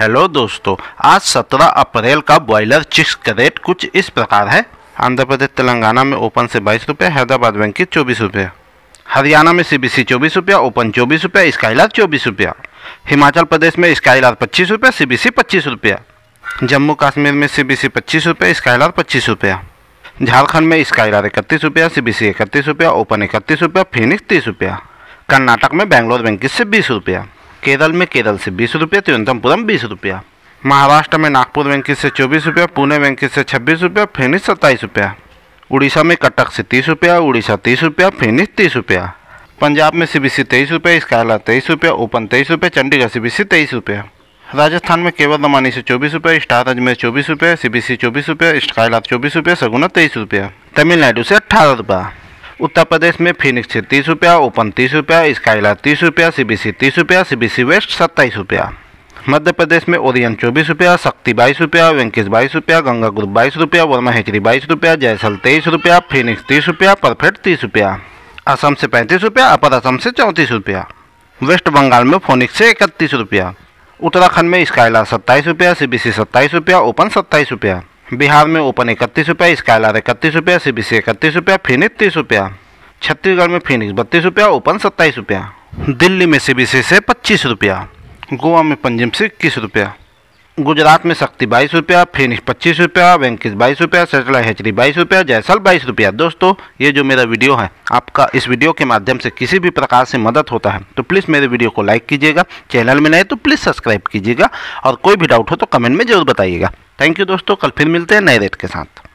hello दोस्तों आज 17 अप्रैल का बॉयलर चिक्स का रेट कुछ इस प्रकार है आंध्र प्रदेश तेलंगाना में ओपन से बाईस रुपये हैदराबाद बैंक चौबीस रुपये हरियाणा में सी बी सी चौबीस रुपया ओपन चौबीस रुपया स्काईलर चौबीस रुपया हिमाचल प्रदेश में स्काईलर पच्चीस रुपया सी बी सी पच्चीस रुपया जम्मू कश्मीर में सी बी सी पच्चीस रुपये स्काईलर पच्चीस रुपया झारखंड में स्काईलर इकतीस रुपया सी बी सी इकतीस रुपया ओपन इकतीस रुपया फिनिक्स तीस रुपया कर्नाटक में बैंगलोर बैंक से बीस रुपया केरल में केरल से बीस रुपये तिरुवनंतपुरम बीस रुपया महाराष्ट्र में नागपुर बैंक से चौबीस रुपया पुणे बैंक से छब्बीस रुपया फेनिस सत्ताईस रुपया उड़ीसा में कटक से तीस रुपया उड़ीसा तीस रुपया फेनिस तीस रुपया पंजाब में सी बी सी तेईस रुपये स्काला तेईस रुपया ओपन तेईस रुपये चंडीगढ़ सी बी सी तेईस रुपया राजस्थान में केवल दमानी से चौबीस रुपये स्टार अजमेर चौबीस रुपये सी बी सी चौबीस रुपये स्कायला चौबीस रुपये सगुना तेईस रुपया तमिलनाडु से अट्ठारह रुपया उत्तर प्रदेश में फिनिक्स तीस रुपया ओपन तीस रुपया स्काईला तीस रुपया सी बी सी तीस रुपया सी बी सी वेस्ट सत्ताईस रुपया मध्य प्रदेश में ओरियन चौबीस रुपया शक्ति बाईस रुपया वेंकिस बाईस रुपया गंगा ग्रुप बाईस रुपया वर्मा हेचरी बाईस रुपया जयसल तेईस रुपया फिनिक्स तीस रुपया परफेक्ट तीस रुपया असम से पैंतीस रुपया अपर असम से चौंतीस रुपया वेस्ट बंगाल में फोनिक्स से इकतीस रुपया उत्तराखंड में स्काईला सत्ताईस रुपया सी बी सी सत्ताईस रुपया ओपन सत्ताईस रुपया बिहार में ओपन इकतीस रुपया लार इकतीस रुपया सी बी सी इकतीस रुपया फिनिक तीस रुपया छत्तीसगढ़ में फिनिक्स बत्तीस रुपया ओपन सत्ताईस रुपया दिल्ली में सी बी सी से पच्चीस रुपया गोवा में पंजिम से इक्कीस रुपया गुजरात में शक्ति बाईस रुपया फिनिक्स पच्चीस रुपया वेंकिस बाईस रुपया एच हेचरी बाईस रुपया जयसल बाईस रुपया दोस्तों ये जो मेरा वीडियो है आपका इस वीडियो के माध्यम से किसी भी प्रकार से मदद होता है तो प्लीज़ मेरे वीडियो को लाइक कीजिएगा चैनल में नए तो प्लीज़ सब्सक्राइब कीजिएगा और कोई भी डाउट हो तो कमेंट में जरूर बताइएगा थैंक यू दोस्तों कल फिर मिलते हैं नए रेट के साथ